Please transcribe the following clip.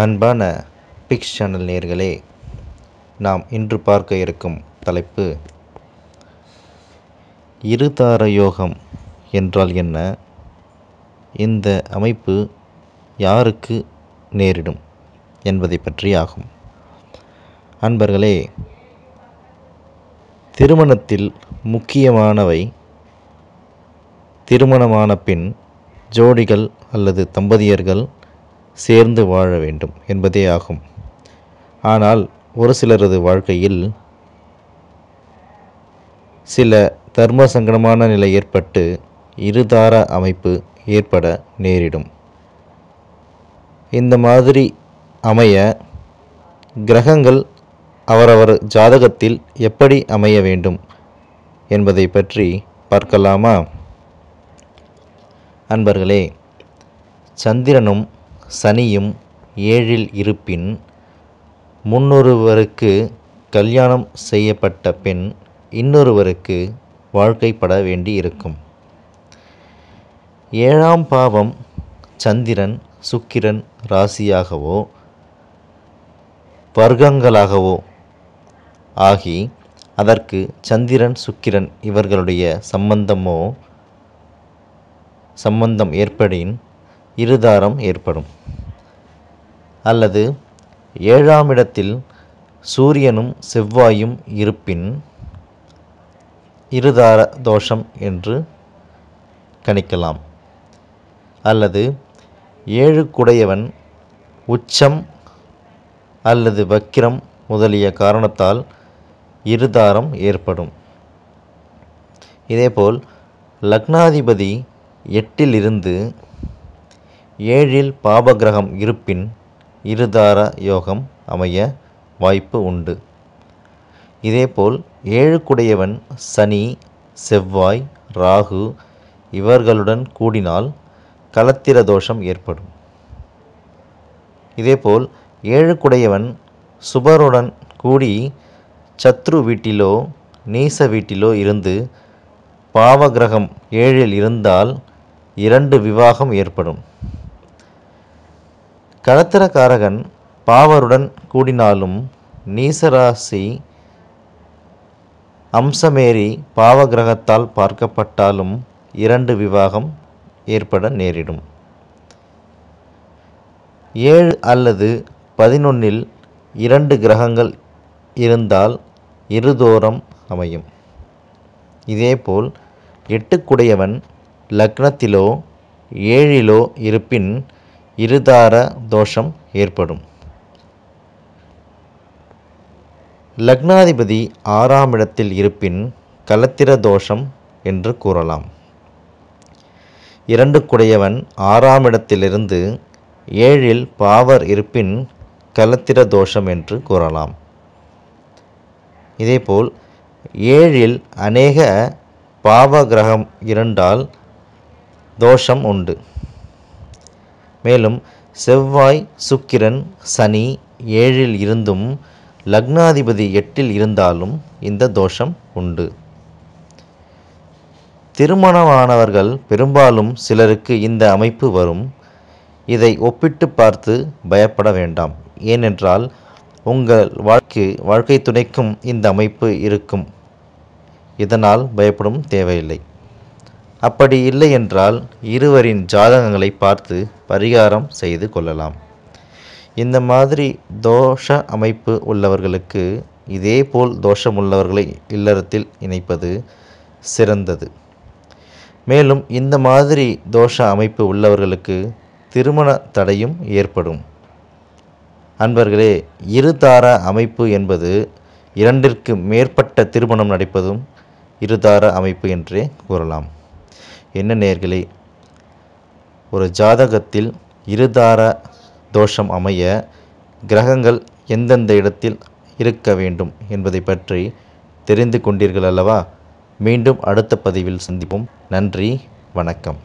அன்பான fix channel நேர்களே நாம் இன்று பார்க்க இருக்கும் தலைப்பு இருதார யோகம் என்றால் என்ன இந்த அமைப்பு யாருக்கு நேரிடும் என்பதை பற்றி ஆகும் அன்பர்களே திருமணத்தில் முக்கியமானவை திருமணமான பின் ஜோடிகள் அல்லது தம்பதியர்கள் சேர்ந்து வாழ வேண்டும் என்பதே ஆகும் ஆனால் ஒரு சிலரது வாழ்க்கையில் சில தர்ம சங்கடமான நிலை ஏற்பட்டு இருதார அமைப்பு ஏற்பட நேரிடும் இந்த மாதிரி அமைய கிரகங்கள் அவரவர் ஜாதகத்தில் எப்படி அமைய வேண்டும் என்பதை பற்றி பார்க்கலாமா அன்பர்களே சந்திரனும் சனியும் ஏழில் இருப்பின் முன்னொருவருக்கு கல்யாணம் செய்யப்பட்ட பெண் இன்னொருவருக்கு வாழ்க்கைப்பட வேண்டி இருக்கும் ஏழாம் பாவம் சந்திரன் சுக்கிரன் ராசியாகவோ வர்க்கங்களாகவோ ஆகி அதற்கு சந்திரன் சுக்கிரன் இவர்களுடைய சம்பந்தமோ சம்பந்தம் ஏற்படின் இருதாரம் ஏற்படும் அல்லது ஏழாம் இடத்தில் சூரியனும் செவ்வாயும் இருப்பின் இருதார தோஷம் என்று கணிக்கலாம் அல்லது ஏழு குடையவன் உச்சம் அல்லது வக்கிரம் முதலிய காரணத்தால் இருதாரம் ஏற்படும் இதேபோல் லக்னாதிபதி எட்டிலிருந்து ஏழில் பாபகிரகம் இருப்பின் இருதார யோகம் அமைய வாய்ப்பு உண்டு இதேபோல் ஏழுக்குடையவன் சனி செவ்வாய் ராகு இவர்களுடன் கூடினால் கலத்திர தோஷம் ஏற்படும் இதேபோல் ஏழுக்குடையவன் சுபருடன் கூடி சத்ரு வீட்டிலோ நீச வீட்டிலோ இருந்து பாவகிரகம் ஏழில் இருந்தால் இரண்டு விவாகம் ஏற்படும் கடத்திரக்காரகன் பாவருடன் கூடினாலும் நீசராசி அம்சமேறி பாவகிரகத்தால் பார்க்கப்பட்டாலும் இரண்டு விவாகம் ஏற்பட நேரிடும் ஏழு அல்லது பதினொன்னில் இரண்டு கிரகங்கள் இருந்தால் இருதோறம் அமையும் இதேபோல் எட்டுக்குடையவன் லக்னத்திலோ ஏழிலோ இருப்பின் இருதார தோஷம் ஏற்படும் லக்னாதிபதி ஆறாம் இடத்தில் இருப்பின் கலத்திர தோஷம் என்று கூறலாம் இரண்டு குடையவன் ஆறாம் இடத்திலிருந்து ஏழில் பாவர் இருப்பின் கலத்திர தோஷம் என்று கூறலாம் இதேபோல் ஏழில் அநேக பாவ கிரகம் இரண்டால் தோஷம் உண்டு மேலும் செவ்வாய் சுக்கிரன் சனி ஏழில் இருந்தும் லக்னாதிபதி எட்டில் இருந்தாலும் இந்த தோஷம் உண்டு திருமணமானவர்கள் பெரும்பாலும் சிலருக்கு இந்த அமைப்பு வரும் இதை ஒப்பிட்டு பார்த்து பயப்பட வேண்டாம் ஏனென்றால் உங்கள் வாழ்க்கை வாழ்க்கை துணைக்கும் இந்த அமைப்பு இருக்கும் இதனால் பயப்படும் தேவையில்லை அப்படி இல்லை என்றால் இருவரின் ஜாதகங்களை பார்த்து பரிகாரம் செய்து கொள்ளலாம் இந்த மாதிரி தோஷ அமைப்பு உள்ளவர்களுக்கு இதேபோல் தோஷம் உள்ளவர்களை இல்லறத்தில் இணைப்பது சிறந்தது மேலும் இந்த மாதிரி தோஷ அமைப்பு உள்ளவர்களுக்கு திருமண தடையும் ஏற்படும் அன்பர்களே இருதார அமைப்பு என்பது இரண்டிற்கு மேற்பட்ட திருமணம் நடைப்பதும் இருதார அமைப்பு என்றே கூறலாம் என்ன நேர்களே ஒரு ஜாதகத்தில் இருதார தோஷம் அமைய கிரகங்கள் எந்தெந்த இடத்தில் இருக்க வேண்டும் என்பதை பற்றி தெரிந்து கொண்டீர்கள் அல்லவா மீண்டும் அடுத்த பதிவில் சந்திப்போம் நன்றி வணக்கம்